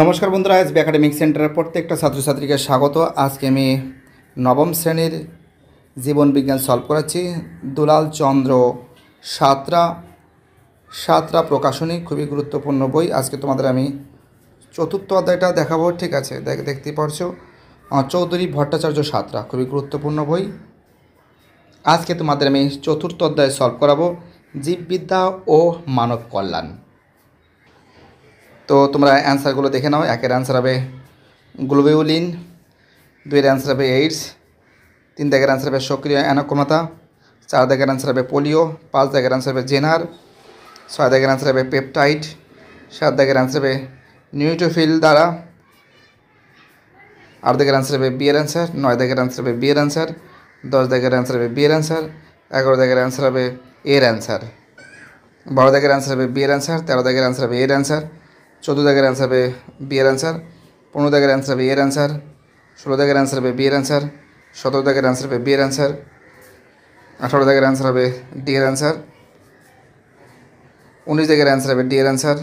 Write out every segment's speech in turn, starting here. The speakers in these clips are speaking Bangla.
নমস্কার বন্ধুরা আজ একাডেমিক সেন্টারের প্রত্যেকটা ছাত্রছাত্রীকে স্বাগত আজকে আমি নবম শ্রেণীর জীবনবিজ্ঞান সলভ করাচ্ছি দুলাল চন্দ্র সাতরা সাতরা প্রকাশনী খুবই গুরুত্বপূর্ণ বই আজকে তোমাদের আমি চতুর্থ অধ্যায়টা দেখাবো ঠিক আছে দেখ দেখতে পারছো চৌধুরী ভট্টাচার্য সাতরা খুবই গুরুত্বপূর্ণ বই আজকে তোমাদের আমি চতুর্থ অধ্যায় সলভ করাবো জীববিদ্যা ও মানব কল্যাণ তো তোমরা অ্যান্সারগুলো দেখে নাও একের অ্যান্সার হবে গ্লোবিউলিন দুইয়ের অ্যান্সার হবে এইডস তিন দাগের অ্যান্সার হবে সক্রিয় অ্যানাকোমাতা চার দাগের অ্যান্সার হবে পোলিও পাঁচ দাগের অ্যান্সার হবে জেনার ছয় দাগের অ্যান্সার হবে পেপটাইড সাত দাগের অ্যান্সার হবে নিউট্রোফিল দ্বারা আট দাগের অ্যান্সার হবে বিয়ের অ্যান্সার নয় দাগের অ্যান্সার হবে বিয়ের অ্যান্সার দশ দাগের অ্যান্সার হবে বিয়ের অ্যান্সার এগারো দাগের অ্যান্সার হবে এর অ্যান্সার বারো দাগের অ্যান্সার হবে বিয়ের অ্যান্সার তেরো দাগের অ্যান্সার হবে এর অ্যান্সার চোদ্দো দাগের অ্যান্সার হবে বি এর অ্যান্সার পনেরো দাগের অ্যান্সার হবে এর অ্যান্সার ষোলো দাগের অ্যান্সার হবে বি এর অ্যান্সার সতেরো দাগের অ্যান্সার হবে বি এর অ্যান্সার আঠারো দাগের অ্যান্সার হবে ডি এর অ্যান্সার উনিশ দাগের অ্যান্সার হবে ডি এর অ্যান্সার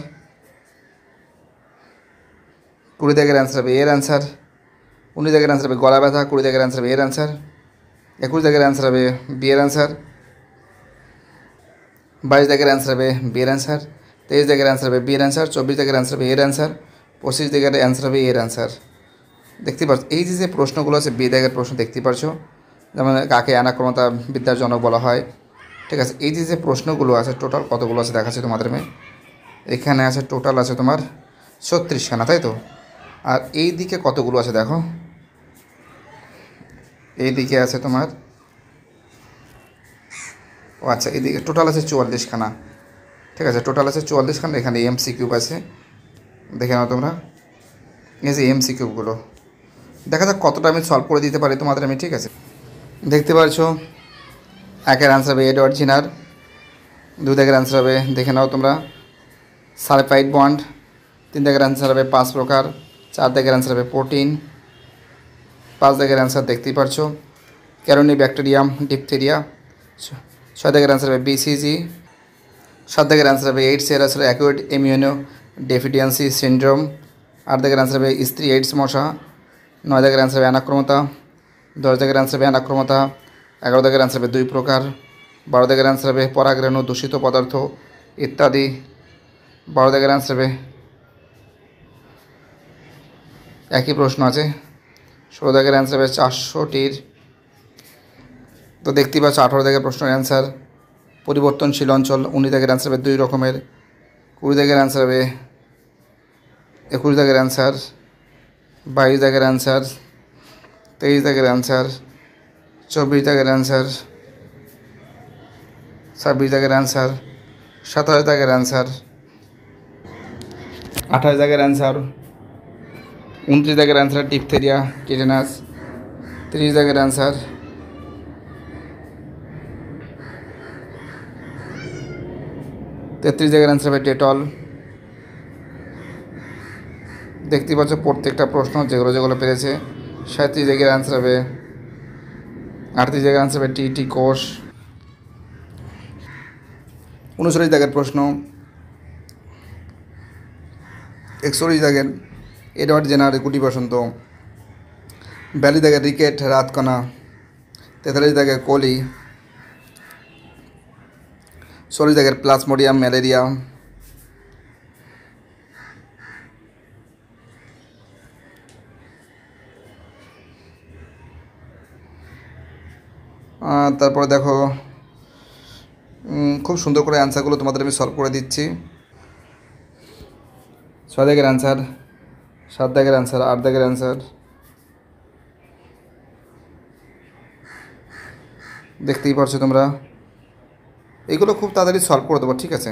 কুড়ি দাগের অ্যান্সার হবে এর অ্যান্সার উনিশ দাগের অ্যান্সার হবে গলা ব্যথা কুড়ি দাগের অ্যান্সার হবে এর অ্যান্সার একুশ দাগের অ্যান্সার হবে বি এর অ্যান্সার বাইশ দাগের অ্যান্সার হবে বি এর অ্যান্সার তেইশ देकर आंसर হবে বি এর চব্বিশ দেখার आंसर হবে এর आंसर পঁচিশ দেখার आंसर হবে এর आंसर দেখতে পাচ্ছ এই যে যে প্রশ্নগুলো আছে বি দাগের প্রশ্ন দেখতে পাচ্ছ যেমন কাকে অ্যানাক্রমতা বিদ্যার জনক বলা হয় ঠিক আছে এই যে যে প্রশ্নগুলো আছে টোটাল কতগুলো আছে দেখাচ্ছে তোমাদের মেয়ে এখানে আছে টোটাল আছে তোমার ছত্রিশখানা তাই তো আর এই দিকে কতগুলো আছে দেখো এই দিকে আছে তোমার ও আচ্ছা এদিকে টোটাল আছে চুয়াল্লিশখানা ঠিক আছে টোটাল আছে খান্ড এখানে এম সি কিউব আছে দেখে নাও তোমরা এই যে এম সি কিউবগুলো দেখা যাক কতটা আমি সলভ করে দিতে পারি তোমাদের আমি ঠিক আছে দেখতে পাচ্ছ একের আনসার হবে এডওয়ার্ড জিনার দু দাগের আনসার হবে দেখে নাও তোমরা সালফাইড বন্ড তিন দাগের আনসার হবে পাঁচ প্রকার চার দাগের আনসার হবে প্রোটিন পাঁচ দাগের আনসার দেখতেই পারছো ক্যারোনি ব্যাকটেরিয়াম ডিপথেরিয়া ছয় দাগের আনসার হবে বিসিজি সাত দাগের অ্যান্সার হবে এইডস এর আসলে অ্যাকুয়েড ইমিউনো ডেফিডিয়েন্সি সিন্ড্রোম আট দাগের অ্যান্সার হবে স্ত্রী এইডস মশা নয় দাগের অ্যান্সার হবে অ্যানাক্রমতা দশ দাগের অ্যান্সার হবে অ্যানাক্রমতা এগারো দাগের অ্যান্সার হবে দুই প্রকার বারো দাগের অ্যান্সার হবে পরাগ্রেণু দূষিত পদার্থ ইত্যাদি বারো দাগের অ্যান্সার হবে একই প্রশ্ন আছে ষোলো দাগের অ্যান্সার হবে চারশোটির তো দেখতেই পাচ্ছ আঠেরো দাগের প্রশ্নের অ্যান্সার পরিবর্তনশীল অঞ্চল উনিশ দাগের অ্যান্সার হবে দুই রকমের কুড়ি দাগের অ্যান্সার হবে একুশ দাগের অ্যান্সার বাইশ দাগের অ্যান্সার তেইশ দাগের অ্যান্সার চব্বিশ দাগের অ্যান্সার ছাব্বিশ দাগের অ্যান্সার সাতাশ দাগের অ্যান্সার আঠাশ দাগের অ্যান্সার উনত্রিশ দাগের অ্যান্সার ডিপথেরিয়া কিটেনাস ত্রিশ দাগের অ্যান্সার তেত্রিশ জায়গার অ্যান্সার হবে ডেটল দেখতে পাচ্ছ প্রত্যেকটা প্রশ্ন যেগুলো যেগুলো পেরেছে সাঁত্রিশ জায়গার অ্যান্সার হবে আটত্রিশ জায়গার অ্যান্সার হবে টি টি কোষ উনচল্লিশ দাগের প্রশ্ন একচল্লিশ দাগের এডওয়ার্ড জেনার কুটি বসন্ত ব্যালি দাগের রিকেট রাতকণা তেতাল্লিশ দাগের কোলি সলিদাগের প্লাসমোডিয়াম ম্যালেরিয়া তারপরে দেখো খুব সুন্দর করে অ্যান্সারগুলো তোমাদের আমি সলভ করে দিচ্ছি ছয় দাগের অ্যান্সার সাত দাগের অ্যান্সার আট দাগের অ্যান্সার দেখতেই পারছো তোমরা এগুলো খুব তাড়াতাড়ি সলভ করে দেবো ঠিক আছে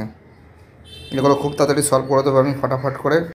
এগুলো খুব তাড়াতাড়ি সলভ করে দেবো আমি ফটাফট করে